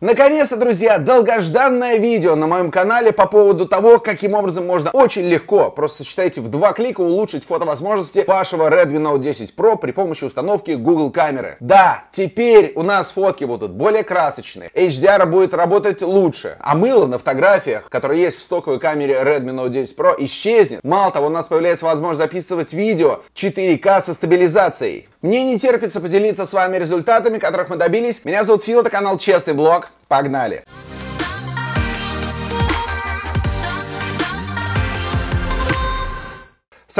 Наконец-то, друзья, долгожданное видео на моем канале по поводу того, каким образом можно очень легко, просто считайте, в два клика улучшить фотовозможности вашего Redmi Note 10 Pro при помощи установки Google камеры. Да, теперь у нас фотки будут более красочные, HDR будет работать лучше, а мыло на фотографиях, которое есть в стоковой камере Redmi Note 10 Pro, исчезнет. Мало того, у нас появляется возможность записывать видео 4К со стабилизацией. Мне не терпится поделиться с вами результатами, которых мы добились. Меня зовут Фил, это канал Честный Блог. Погнали!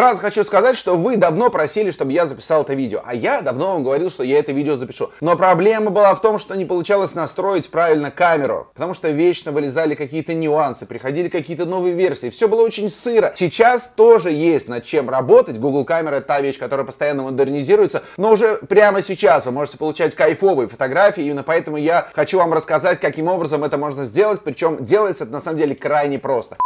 Сразу хочу сказать, что вы давно просили, чтобы я записал это видео, а я давно вам говорил, что я это видео запишу. Но проблема была в том, что не получалось настроить правильно камеру, потому что вечно вылезали какие-то нюансы, приходили какие-то новые версии, все было очень сыро. Сейчас тоже есть над чем работать, Google камера та вещь, которая постоянно модернизируется, но уже прямо сейчас вы можете получать кайфовые фотографии, именно поэтому я хочу вам рассказать, каким образом это можно сделать, причем делается это на самом деле крайне просто.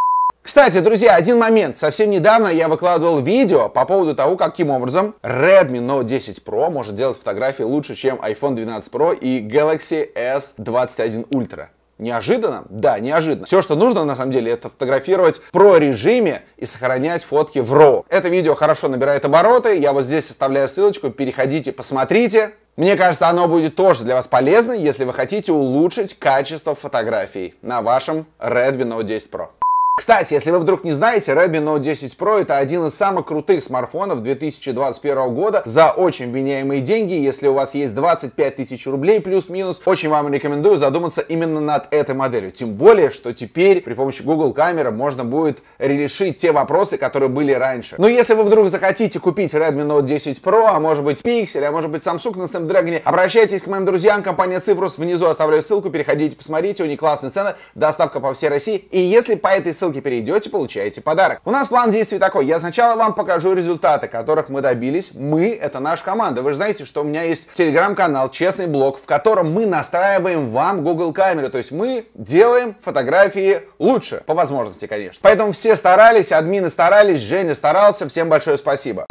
Кстати, друзья, один момент. Совсем недавно я выкладывал видео по поводу того, каким образом Redmi Note 10 Pro может делать фотографии лучше, чем iPhone 12 Pro и Galaxy S21 Ultra. Неожиданно? Да, неожиданно. Все, что нужно на самом деле, это фотографировать в про-режиме и сохранять фотки в RAW. Это видео хорошо набирает обороты, я вот здесь оставляю ссылочку, переходите, посмотрите. Мне кажется, оно будет тоже для вас полезно, если вы хотите улучшить качество фотографий на вашем Redmi Note 10 Pro. Кстати, если вы вдруг не знаете, Redmi Note 10 Pro это один из самых крутых смартфонов 2021 года за очень вменяемые деньги. Если у вас есть 25 тысяч рублей плюс-минус, очень вам рекомендую задуматься именно над этой моделью. Тем более, что теперь при помощи Google камеры можно будет решить те вопросы, которые были раньше. Но если вы вдруг захотите купить Redmi Note 10 Pro, а может быть Pixel, а может быть Samsung на Snapdragon, обращайтесь к моим друзьям, компания Cyprus внизу оставляю ссылку, переходите, посмотрите, у них классные цены, доставка по всей России. И если по этой ссылке ссылке перейдете, получаете подарок. У нас план действий такой. Я сначала вам покажу результаты, которых мы добились. Мы — это наша команда. Вы же знаете, что у меня есть телеграм-канал «Честный блог», в котором мы настраиваем вам Google камеру. То есть мы делаем фотографии лучше, по возможности, конечно. Поэтому все старались, админы старались, Женя старался. Всем большое спасибо.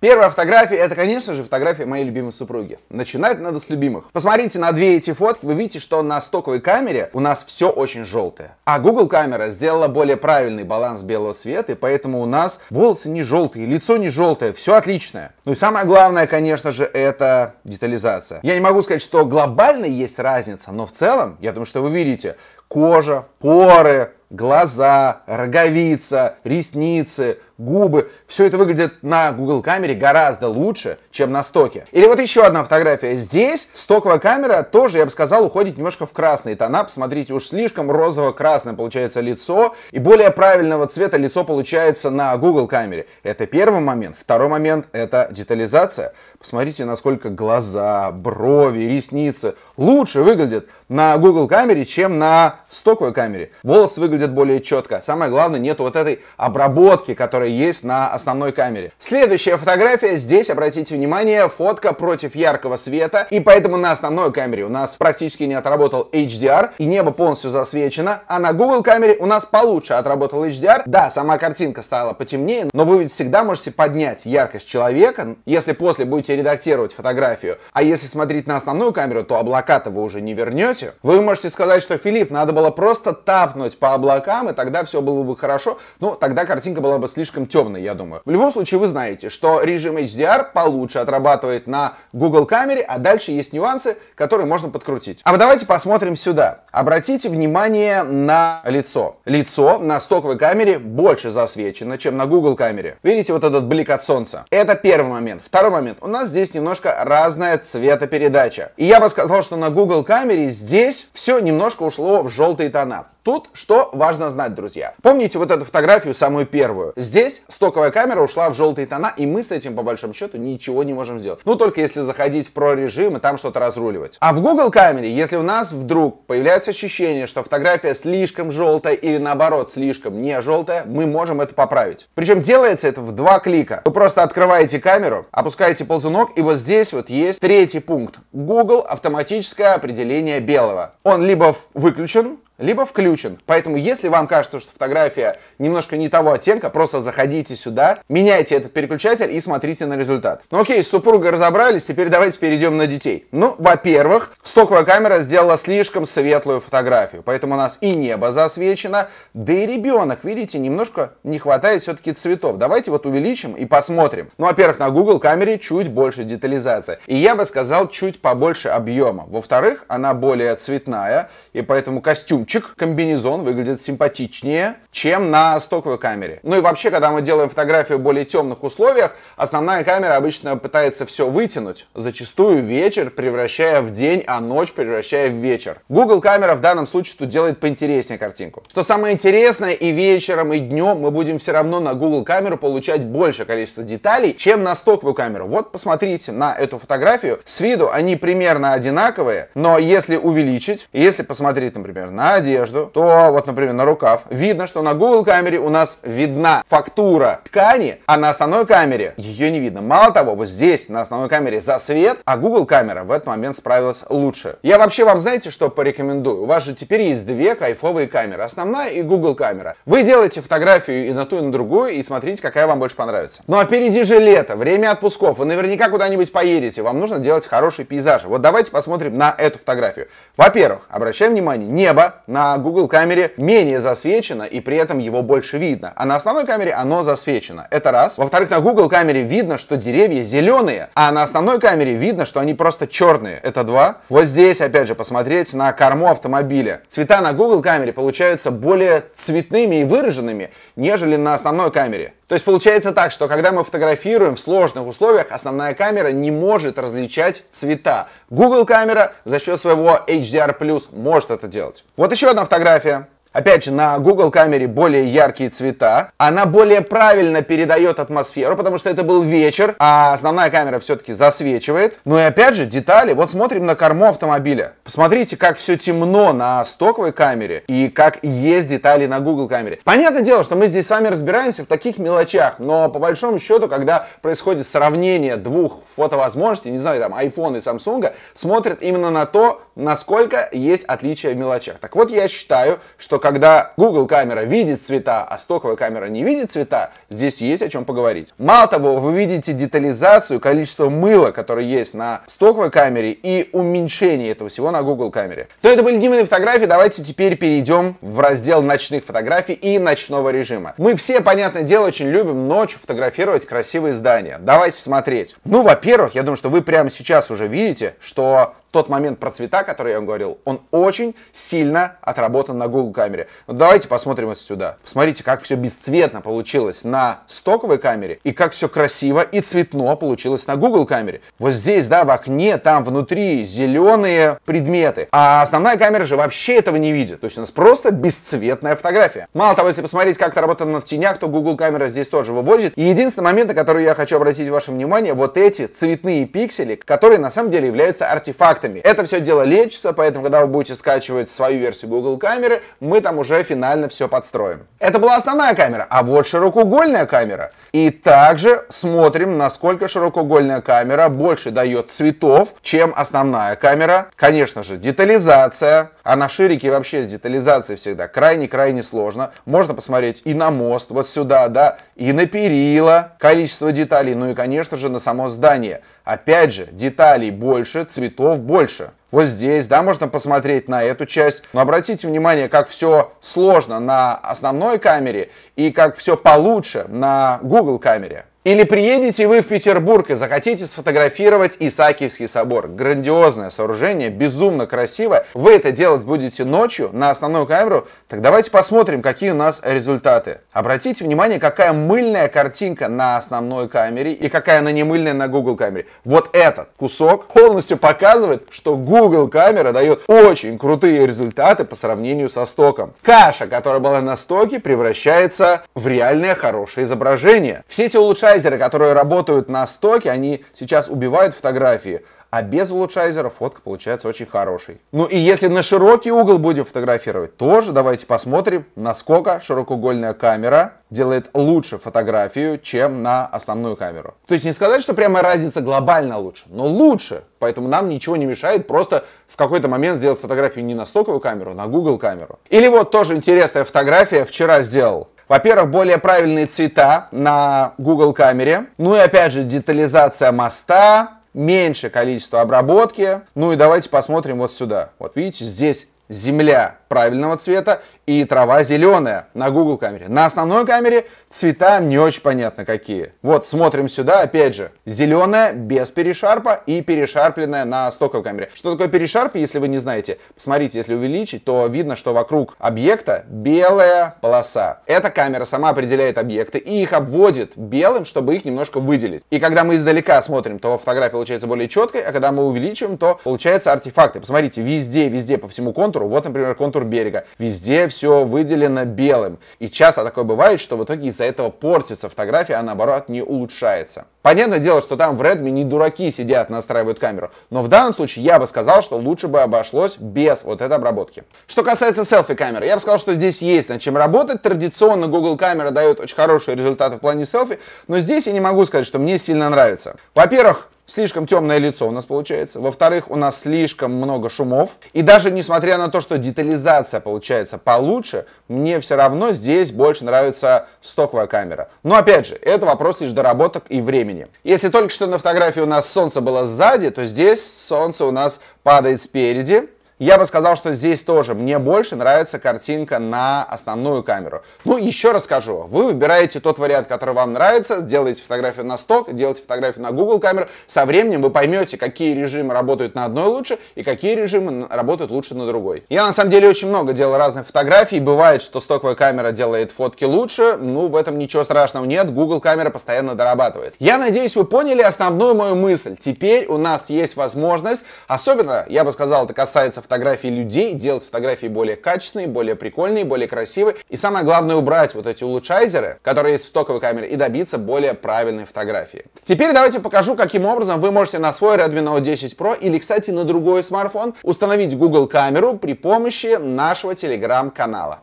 Первая фотография, это, конечно же, фотография моей любимой супруги. Начинать надо с любимых. Посмотрите на две эти фотки, вы видите, что на стоковой камере у нас все очень желтое. А Google камера сделала более правильный баланс белого цвета, и поэтому у нас волосы не желтые, лицо не желтое, все отличное. Ну и самое главное, конечно же, это детализация. Я не могу сказать, что глобально есть разница, но в целом, я думаю, что вы видите, кожа, поры, глаза, роговица, ресницы, губы. Все это выглядит на Google камере гораздо лучше, чем на стоке. Или вот еще одна фотография. Здесь стоковая камера тоже, я бы сказал, уходит немножко в красный тона. Посмотрите, уж слишком розово-красное получается лицо. И более правильного цвета лицо получается на Google камере. Это первый момент. Второй момент — это детализация. Посмотрите, насколько глаза, брови, ресницы лучше выглядят на Google камере, чем на стоковой камере. Волосы выглядят более четко. Самое главное, нет вот этой обработки, которая которые есть на основной камере. Следующая фотография. Здесь, обратите внимание, фотка против яркого света. И поэтому на основной камере у нас практически не отработал HDR. И небо полностью засвечено. А на Google камере у нас получше отработал HDR. Да, сама картинка стала потемнее. Но вы ведь всегда можете поднять яркость человека, если после будете редактировать фотографию. А если смотреть на основную камеру, то облака-то вы уже не вернете. Вы можете сказать, что Филипп, надо было просто тапнуть по облакам, и тогда все было бы хорошо. Ну, тогда картинка была бы слишком слишком темный, я думаю. В любом случае, вы знаете, что режим HDR получше отрабатывает на Google камере, а дальше есть нюансы, которые можно подкрутить. А вот давайте посмотрим сюда. Обратите внимание на лицо. Лицо на стоковой камере больше засвечено, чем на Google камере. Видите вот этот блик от солнца? Это первый момент. Второй момент. У нас здесь немножко разная цветопередача. И я бы сказал, что на Google камере здесь все немножко ушло в желтые тона. Тут что важно знать, друзья. Помните вот эту фотографию, самую первую? Здесь здесь стоковая камера ушла в желтые тона, и мы с этим, по большому счету, ничего не можем сделать. Ну, только если заходить в про режим и там что-то разруливать. А в Google камере, если у нас вдруг появляется ощущение, что фотография слишком желтая или наоборот слишком не желтая, мы можем это поправить. Причем делается это в два клика. Вы просто открываете камеру, опускаете ползунок, и вот здесь вот есть третий пункт. Google автоматическое определение белого. Он либо выключен, либо включен. Поэтому, если вам кажется, что фотография немножко не того оттенка, просто заходите сюда, меняйте этот переключатель и смотрите на результат. Ну окей, с супругой разобрались, теперь давайте перейдем на детей. Ну, во-первых, стоковая камера сделала слишком светлую фотографию, поэтому у нас и небо засвечено, да и ребенок, видите, немножко не хватает все-таки цветов. Давайте вот увеличим и посмотрим. Ну, во-первых, на Google камере чуть больше детализация, и я бы сказал, чуть побольше объема. Во-вторых, она более цветная, и поэтому костюм костюмчик, комбинезон выглядит симпатичнее, чем на стоковой камере. Ну и вообще, когда мы делаем фотографию в более темных условиях, основная камера обычно пытается все вытянуть, зачастую вечер превращая в день, а ночь превращая в вечер. Google камера в данном случае тут делает поинтереснее картинку. Что самое интересное, и вечером, и днем мы будем все равно на Google камеру получать большее количество деталей, чем на стоковую камеру. Вот посмотрите на эту фотографию. С виду они примерно одинаковые, но если увеличить, если посмотреть, например, на одежду, то вот, например, на рукав, видно, что на Google камере у нас видна фактура ткани, а на основной камере ее не видно. Мало того, вот здесь на основной камере засвет, а Google камера в этот момент справилась лучше. Я вообще вам, знаете, что порекомендую? У вас же теперь есть две кайфовые камеры. Основная и Google камера. Вы делаете фотографию и на ту, и на другую, и смотрите, какая вам больше понравится. Ну а впереди же лето, время отпусков. Вы наверняка куда-нибудь поедете. Вам нужно делать хорошие пейзажи. Вот давайте посмотрим на эту фотографию. Во-первых, обращаем внимание, небо на Google камере менее засвечено и при этом его больше видно. А на основной камере оно засвечено. Это раз. Во-вторых, на Google камере видно, что деревья зеленые, а на основной камере видно, что они просто черные. Это два. Вот здесь, опять же, посмотреть на корму автомобиля. Цвета на Google камере получаются более цветными и выраженными, нежели на основной камере. То есть получается так, что когда мы фотографируем в сложных условиях, основная камера не может различать цвета. Google камера за счет своего HDR+, может это делать. Вот еще еще одна фотография. Опять же, на Google камере более яркие цвета. Она более правильно передает атмосферу, потому что это был вечер, а основная камера все-таки засвечивает. Ну и опять же, детали. Вот смотрим на корму автомобиля. Посмотрите, как все темно на стоковой камере и как есть детали на Google камере. Понятное дело, что мы здесь с вами разбираемся в таких мелочах, но по большому счету, когда происходит сравнение двух фотовозможностей, не знаю, там, iPhone и Samsung, смотрят именно на то, насколько есть отличия в мелочах. Так вот, я считаю, что когда Google камера видит цвета, а стоковая камера не видит цвета, здесь есть о чем поговорить. Мало того, вы видите детализацию, количество мыла, которое есть на стоковой камере и уменьшение этого всего на Google камере. То это были дневные фотографии, давайте теперь перейдем в раздел ночных фотографий и ночного режима. Мы все, понятное дело, очень любим ночью фотографировать красивые здания. Давайте смотреть. Ну, во-первых, я думаю, что вы прямо сейчас уже видите, что тот момент про цвета, который я вам говорил, он очень сильно отработан на Google камере. Но ну, давайте посмотрим вот сюда. Посмотрите, как все бесцветно получилось на стоковой камере и как все красиво и цветно получилось на Google камере. Вот здесь, да, в окне, там внутри зеленые предметы, а основная камера же вообще этого не видит. То есть у нас просто бесцветная фотография. Мало того, если посмотреть, как это работано в тенях, то Google камера здесь тоже вывозит. И единственный момент, на который я хочу обратить ваше внимание, вот эти цветные пиксели, которые на самом деле являются артефактами датами. Это все дело лечится, поэтому, когда вы будете скачивать свою версию Google камеры, мы там уже финально все подстроим. Это была основная камера, а вот широкоугольная камера — и также смотрим, насколько широкоугольная камера больше дает цветов, чем основная камера. Конечно же, детализация. А на ширике вообще с детализацией всегда крайне-крайне сложно. Можно посмотреть и на мост вот сюда, да, и на перила, количество деталей, ну и, конечно же, на само здание. Опять же, деталей больше, цветов больше вот здесь, да, можно посмотреть на эту часть. Но обратите внимание, как все сложно на основной камере и как все получше на Google камере. Или приедете вы в Петербург и захотите сфотографировать Исаакиевский собор. Грандиозное сооружение, безумно красивое. Вы это делать будете ночью на основную камеру. Так давайте посмотрим, какие у нас результаты. Обратите внимание, какая мыльная картинка на основной камере и какая она не мыльная на Google камере. Вот этот кусок полностью показывает, что Google камера дает очень крутые результаты по сравнению со стоком. Каша, которая была на стоке, превращается в реальное хорошее изображение. Все эти улучшения улучшайзеры, которые работают на стоке, они сейчас убивают фотографии, а без улучшайзера фотка получается очень хорошей. Ну и если на широкий угол будем фотографировать, тоже давайте посмотрим, насколько широкоугольная камера делает лучше фотографию, чем на основную камеру. То есть не сказать, что прямо разница глобально лучше, но лучше. Поэтому нам ничего не мешает просто в какой-то момент сделать фотографию не на стоковую камеру, а на Google камеру. Или вот тоже интересная фотография вчера сделал. Во-первых, более правильные цвета на Google камере. Ну и опять же, детализация моста, меньше количество обработки. Ну и давайте посмотрим вот сюда. Вот видите, здесь земля правильного цвета и трава зеленая на Google камере. На основной камере цвета не очень понятно какие. Вот, смотрим сюда, опять же, зеленая без перешарпа и перешарпленная на стоковой камере. Что такое перешарп, если вы не знаете? Посмотрите, если увеличить, то видно, что вокруг объекта белая полоса. Эта камера сама определяет объекты и их обводит белым, чтобы их немножко выделить. И когда мы издалека смотрим, то фотография получается более четкой, а когда мы увеличиваем, то получается артефакты. Посмотрите, везде, везде по всему контуру, вот, например, контур берега, везде все все выделено белым. И часто такое бывает, что в итоге из-за этого портится фотография, а наоборот не улучшается. Понятное дело, что там в Redmi не дураки сидят, настраивают камеру. Но в данном случае я бы сказал, что лучше бы обошлось без вот этой обработки. Что касается селфи-камеры, я бы сказал, что здесь есть над чем работать. Традиционно Google камера дает очень хорошие результаты в плане селфи, но здесь я не могу сказать, что мне сильно нравится. Во-первых, слишком темное лицо у нас получается. Во-вторых, у нас слишком много шумов. И даже несмотря на то, что детализация получается получше, мне все равно здесь больше нравится стоковая камера. Но опять же, это вопрос лишь доработок и времени. Если только что на фотографии у нас солнце было сзади, то здесь солнце у нас падает спереди. Я бы сказал, что здесь тоже мне больше нравится картинка на основную камеру. Ну, еще раз скажу, вы выбираете тот вариант, который вам нравится, сделаете фотографию на сток, делаете фотографию на Google камеру, со временем вы поймете, какие режимы работают на одной лучше и какие режимы работают лучше на другой. Я на самом деле очень много делал разных фотографий, бывает, что стоковая камера делает фотки лучше, ну, в этом ничего страшного нет, Google камера постоянно дорабатывает. Я надеюсь, вы поняли основную мою мысль. Теперь у нас есть возможность, особенно, я бы сказал, это касается фотографии людей, делать фотографии более качественные, более прикольные, более красивые. И самое главное, убрать вот эти улучшайзеры, которые есть в стоковой камере, и добиться более правильной фотографии. Теперь давайте покажу, каким образом вы можете на свой Redmi Note 10 Pro или, кстати, на другой смартфон установить Google камеру при помощи нашего телеграм-канала.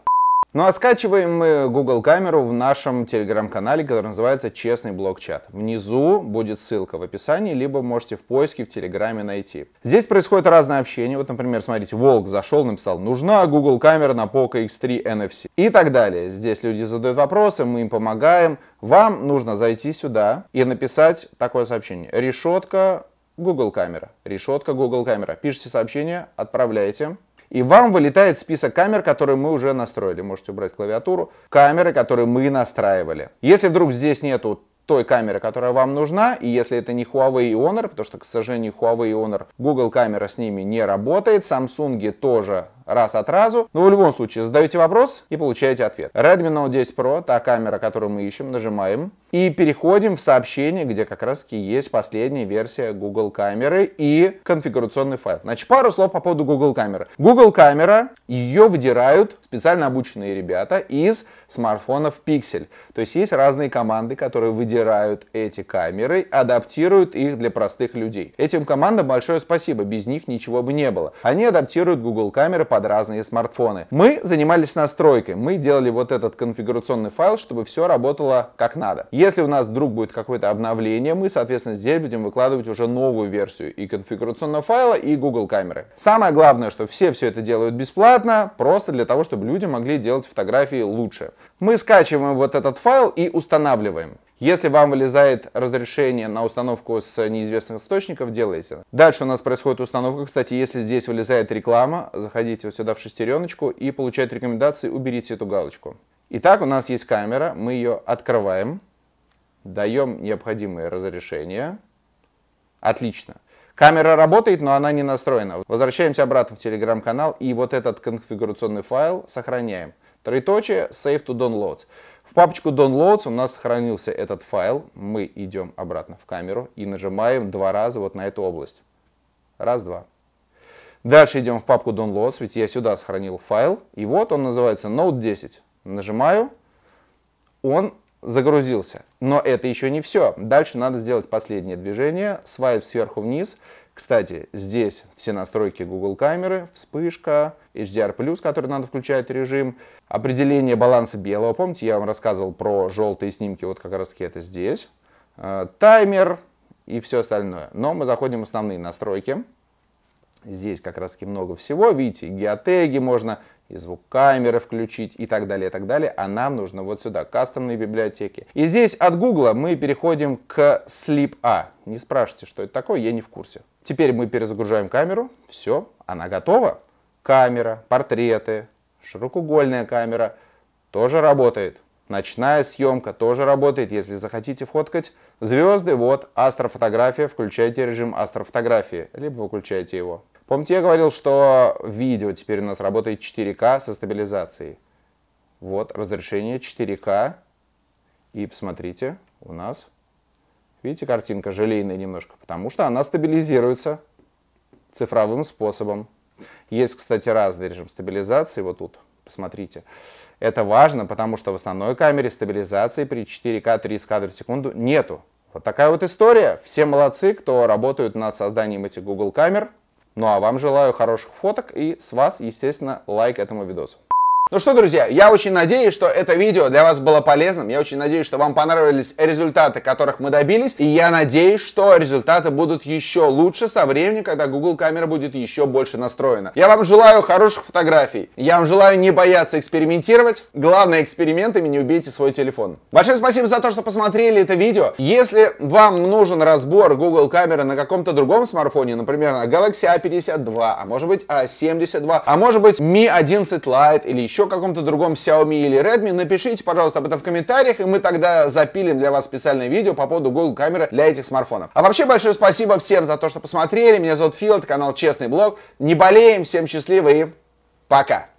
Ну а скачиваем мы Google камеру в нашем телеграм-канале, который называется «Честный блокчат». Внизу будет ссылка в описании, либо можете в поиске в телеграме найти. Здесь происходит разное общение. Вот, например, смотрите, Волк зашел, написал «Нужна Google камера на Poco X3 NFC» и так далее. Здесь люди задают вопросы, мы им помогаем. Вам нужно зайти сюда и написать такое сообщение. «Решетка Google камера». «Решетка Google камера». Пишите сообщение, отправляете и вам вылетает список камер, которые мы уже настроили. Можете убрать клавиатуру. Камеры, которые мы настраивали. Если вдруг здесь нету той камеры, которая вам нужна, и если это не Huawei и Honor, потому что, к сожалению, Huawei и Honor, Google камера с ними не работает, Samsung тоже раз от разу. Но в любом случае, задаете вопрос и получаете ответ. Redmi Note 10 Pro, та камера, которую мы ищем, нажимаем. И переходим в сообщение, где как раз таки есть последняя версия Google камеры и конфигурационный файл. Значит, пару слов по поводу Google камеры. Google камера, ее выдирают специально обученные ребята из смартфонов Pixel. То есть есть разные команды, которые выдирают эти камеры, адаптируют их для простых людей. Этим командам большое спасибо, без них ничего бы не было. Они адаптируют Google камеры по под разные смартфоны. Мы занимались настройкой, мы делали вот этот конфигурационный файл, чтобы все работало как надо. Если у нас вдруг будет какое-то обновление, мы, соответственно, здесь будем выкладывать уже новую версию и конфигурационного файла, и Google камеры. Самое главное, что все все это делают бесплатно, просто для того, чтобы люди могли делать фотографии лучше. Мы скачиваем вот этот файл и устанавливаем. Если вам вылезает разрешение на установку с неизвестных источников, делайте. Дальше у нас происходит установка. Кстати, если здесь вылезает реклама, заходите вот сюда в шестереночку и получаете рекомендации, уберите эту галочку. Итак, у нас есть камера, мы ее открываем, даем необходимые разрешения. Отлично. Камера работает, но она не настроена. Возвращаемся обратно в телеграм-канал и вот этот конфигурационный файл сохраняем. Троеточие, save to downloads. В папочку Downloads у нас сохранился этот файл. Мы идем обратно в камеру и нажимаем два раза вот на эту область. Раз, два. Дальше идем в папку Downloads, ведь я сюда сохранил файл. И вот он называется Note 10. Нажимаю, он загрузился. Но это еще не все. Дальше надо сделать последнее движение. Свайп сверху вниз кстати, здесь все настройки Google камеры, вспышка, HDR+, который надо включать режим, определение баланса белого. Помните, я вам рассказывал про желтые снимки, вот как раз таки это здесь. Э, таймер и все остальное. Но мы заходим в основные настройки. Здесь как раз таки много всего. Видите, геотеги можно, и звук камеры включить и так далее, и так далее. А нам нужно вот сюда, кастомные библиотеки. И здесь от Google мы переходим к Sleep A. Не спрашивайте, что это такое, я не в курсе. Теперь мы перезагружаем камеру. Все, она готова. Камера, портреты, широкоугольная камера тоже работает. Ночная съемка тоже работает. Если захотите фоткать звезды, вот астрофотография, включайте режим астрофотографии, либо выключайте его. Помните, я говорил, что видео теперь у нас работает 4К со стабилизацией. Вот разрешение 4К. И посмотрите, у нас Видите, картинка желейная немножко, потому что она стабилизируется цифровым способом. Есть, кстати, разный режим стабилизации, вот тут, посмотрите. Это важно, потому что в основной камере стабилизации при 4К 30 кадров в секунду нету. Вот такая вот история. Все молодцы, кто работают над созданием этих Google камер. Ну а вам желаю хороших фоток и с вас, естественно, лайк этому видосу. Ну что, друзья, я очень надеюсь, что это видео для вас было полезным. Я очень надеюсь, что вам понравились результаты, которых мы добились. И я надеюсь, что результаты будут еще лучше со временем, когда Google камера будет еще больше настроена. Я вам желаю хороших фотографий. Я вам желаю не бояться экспериментировать. Главное, экспериментами не убейте свой телефон. Большое спасибо за то, что посмотрели это видео. Если вам нужен разбор Google камеры на каком-то другом смартфоне, например, на Galaxy A52, а может быть A72, а, а может быть Mi 11 Lite или еще еще каком-то другом Xiaomi или Redmi, напишите, пожалуйста, об этом в комментариях, и мы тогда запилим для вас специальное видео по поводу Google камеры для этих смартфонов. А вообще большое спасибо всем за то, что посмотрели. Меня зовут Фил, это канал Честный Блог. Не болеем, всем счастливы, и пока!